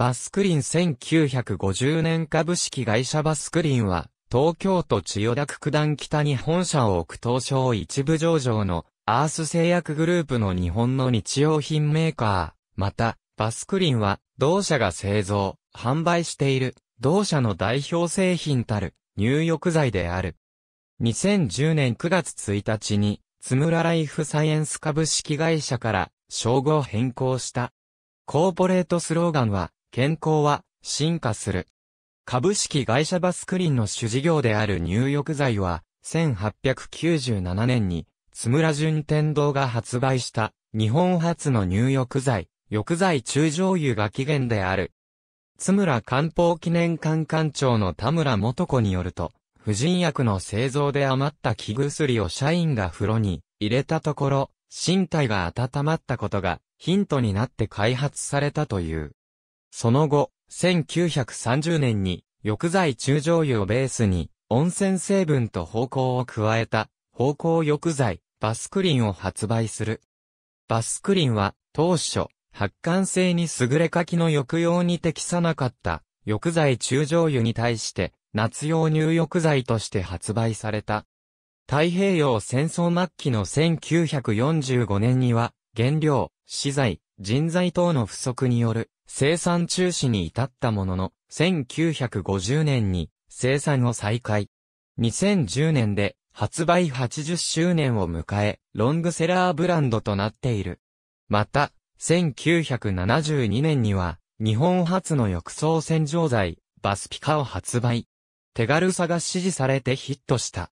バスクリン1950年株式会社バスクリンは、東京都千代田区九段北に本社を置く東証一部上場のアース製薬グループの日本の日用品メーカー。また、バスクリンは、同社が製造、販売している、同社の代表製品たる、入浴剤である。2010年9月1日に、つむらライフサイエンス株式会社から、称号変更した。コーポレートスローガンは、健康は進化する。株式会社バスクリンの主事業である入浴剤は、1897年に、津村順天堂が発売した日本初の入浴剤、浴剤中上油が起源である。津村漢方記念館館長の田村元子によると、婦人薬の製造で余った木薬を社員が風呂に入れたところ、身体が温まったことがヒントになって開発されたという。その後、1930年に、浴剤中醤油をベースに、温泉成分と方向を加えた、方向浴剤、バスクリンを発売する。バスクリンは、当初、発汗性に優れかきの抑揚に適さなかった、浴剤中醤油に対して、夏用入浴剤として発売された。太平洋戦争末期の1945年には、原料、資材、人材等の不足による生産中止に至ったものの、1950年に生産を再開。2010年で発売80周年を迎え、ロングセラーブランドとなっている。また、1972年には、日本初の浴槽洗浄剤、バスピカを発売。手軽さが支持されてヒットした。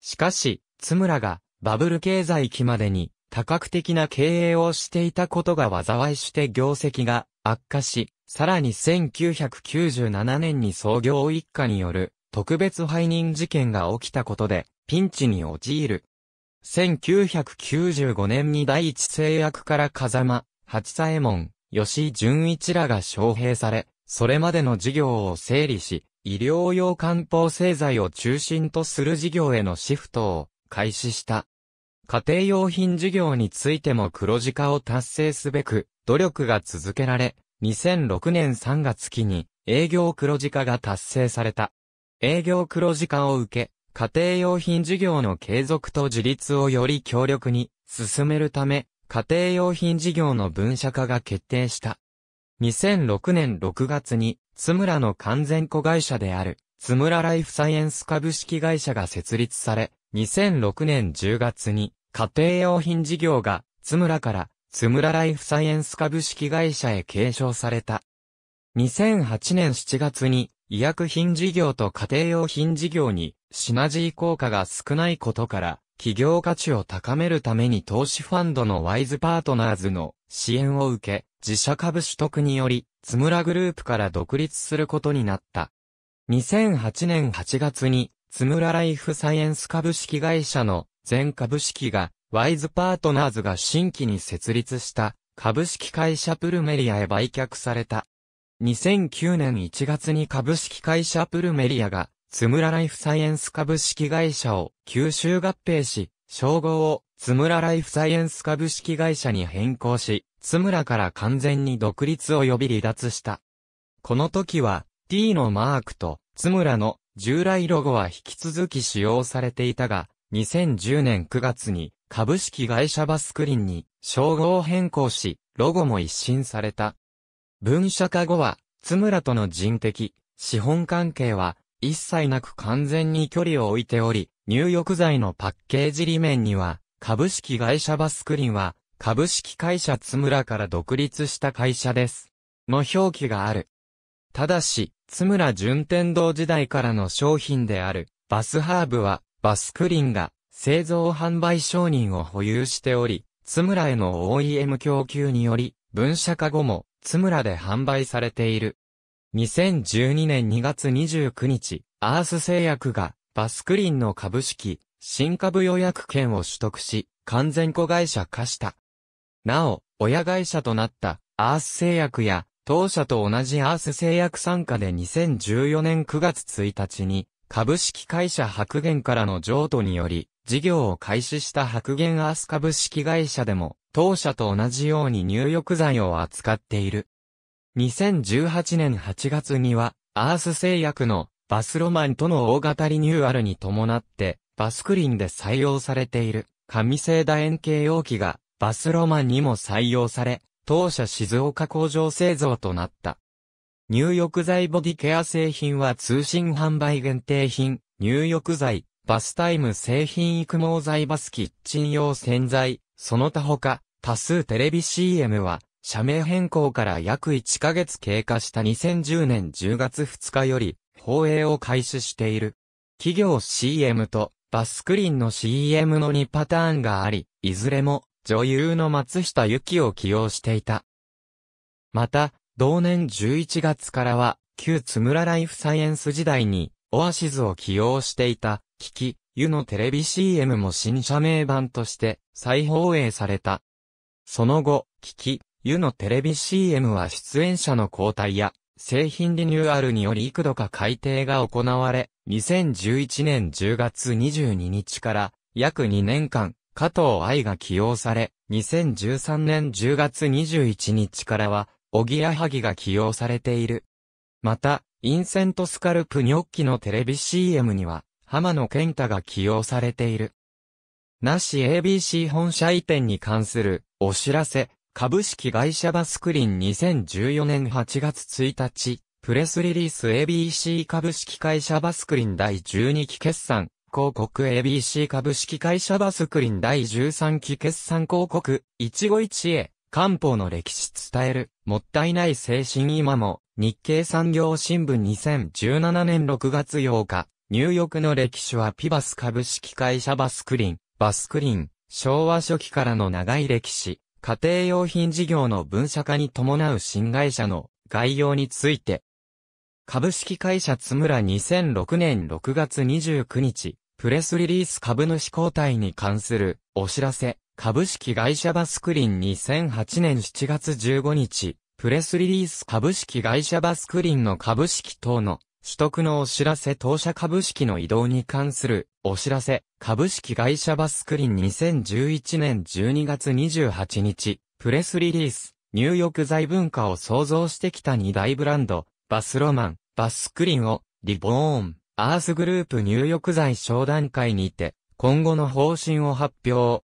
しかし、津村がバブル経済期までに多角的な経営をしていたことが災いして業績が悪化し、さらに1997年に創業一家による特別背任事件が起きたことでピンチに陥る。1995年に第一制約から風間、八左衛門、吉井純一らが招聘され、それまでの事業を整理し、医療用漢方製剤を中心とする事業へのシフトを開始した。家庭用品事業についても黒字化を達成すべく、努力が続けられ、2006年3月期に営業黒字化が達成された。営業黒字化を受け、家庭用品事業の継続と自立をより強力に進めるため、家庭用品事業の分社化が決定した。2006年6月に、津村の完全子会社である、津村ライフサイエンス株式会社が設立され、2006年10月に、家庭用品事業が、津村から、津村ライフサイエンス株式会社へ継承された。2008年7月に、医薬品事業と家庭用品事業に、シナジー効果が少ないことから、企業価値を高めるために投資ファンドのワイズパートナーズの支援を受け、自社株取得により、津村グループから独立することになった。2008年8月に、津村ライフサイエンス株式会社の全株式が、ワイズパートナーズが新規に設立した株式会社プルメリアへ売却された。2009年1月に株式会社プルメリアが、つむらライフサイエンス株式会社を吸収合併し、称号をつむらライフサイエンス株式会社に変更し、つむらから完全に独立及び離脱した。この時は T のマークとつむらの従来ロゴは引き続き使用されていたが、2010年9月に株式会社バスクリンに称号を変更し、ロゴも一新された。分社化後は、津村との人的、資本関係は、一切なく完全に距離を置いており、入浴剤のパッケージ裏面には、株式会社バスクリンは、株式会社津村から独立した会社です。の表記がある。ただし、津村順天堂時代からの商品である、バスハーブは、バスクリンが製造販売承認を保有しており、津村への OEM 供給により、分社化後も津村で販売されている。2012年2月29日、アース製薬がバスクリンの株式、新株予約権を取得し、完全子会社化した。なお、親会社となったアース製薬や当社と同じアース製薬参加で2014年9月1日に株式会社白玄からの譲渡により、事業を開始した白玄アース株式会社でも、当社と同じように入浴剤を扱っている。2018年8月には、アース製薬のバスロマンとの大型リニューアルに伴って、バスクリンで採用されている、紙製楕円形容器が、バスロマンにも採用され、当社静岡工場製造となった。入浴剤ボディケア製品は通信販売限定品、入浴剤、バスタイム製品育毛剤バスキッチン用洗剤、その他他、多数テレビ CM は、社名変更から約1ヶ月経過した2010年10月2日より、放映を開始している。企業 CM とバスクリンの CM の2パターンがあり、いずれも女優の松下由紀を起用していた。また、同年11月からは、旧津村ライフサイエンス時代に、オアシズを起用していた、キキ、ユのテレビ CM も新社名版として再放映された。その後、キキ、ユのテレビ CM は出演者の交代や、製品リニューアルにより幾度か改定が行われ、2011年10月22日から約2年間、加藤愛が起用され、2013年10月21日からはおぎやはぎが起用されている。また、インセントスカルプニョッキのテレビ CM には、浜野健太が起用されている。なし ABC 本社移転に関するお知らせ、株式会社バスクリン2014年8月1日、プレスリリース ABC 株式会社バスクリン第12期決算、広告 ABC 株式会社バスクリン第13期決算広告、一期一会、漢方の歴史伝える、もったいない精神今も、日経産業新聞2017年6月8日、ニューヨークの歴史はピバス株式会社バスクリン、バスクリン、昭和初期からの長い歴史、家庭用品事業の分社化に伴う新会社の概要について、株式会社津村2006年6月29日、プレスリリース株主交代に関するお知らせ、株式会社バスクリン2008年7月15日、プレスリリース株式会社バスクリンの株式等の取得のお知らせ当社株式の移動に関するお知らせ株式会社バスクリン2011年12月28日プレスリリース入浴剤文化を創造してきた2大ブランドバスロマンバスクリンをリボーンアースグループ入浴剤商談会にて今後の方針を発表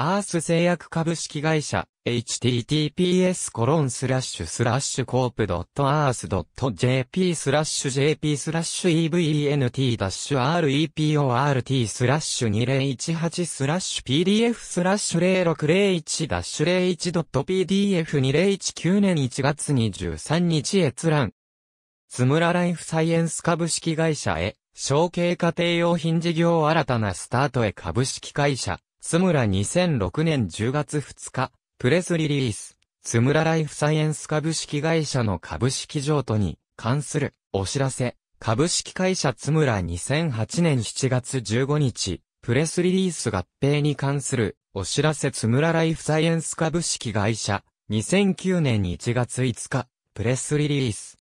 アース製薬株式会社、https コロンスラッシュスラッシュコープドットアースドット jp スラッシュ jp スラッシュ event ダッシュ report スラッシュ2018スラッシュ pdf スラッシュ0601ダッシュ01ドット pdf2019 年1月23日閲覧。つむらライフサイエンス株式会社へ、承継家庭用品事業新たなスタートへ株式会社。津村2006年10月2日、プレスリリース、津村ライフサイエンス株式会社の株式譲渡に関するお知らせ、株式会社津村2008年7月15日、プレスリリース合併に関するお知らせ津村ライフサイエンス株式会社、2009年1月5日、プレスリリース。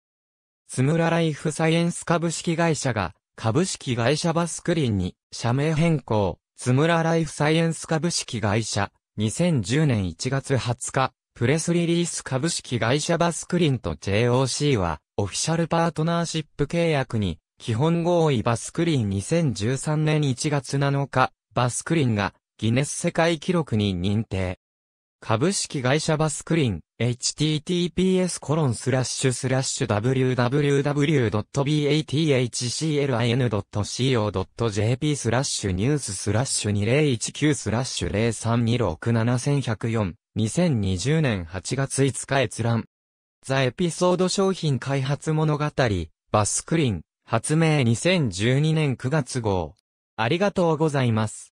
津村ライフサイエンス株式会社が、株式会社バスクリンに社名変更、つむらライフサイエンス株式会社、2010年1月20日、プレスリリース株式会社バスクリンと JOC は、オフィシャルパートナーシップ契約に、基本合意バスクリン2013年1月7日、バスクリンがギネス世界記録に認定。株式会社バスクリン、https コロンスラッシュスラッシュ www.bathclin.co.jp スラッシュニューススラッシュ2019スラッシュ03267104 2020年8月5日閲覧。ザエピソード商品開発物語、バスクリン、発明2012年9月号。ありがとうございます。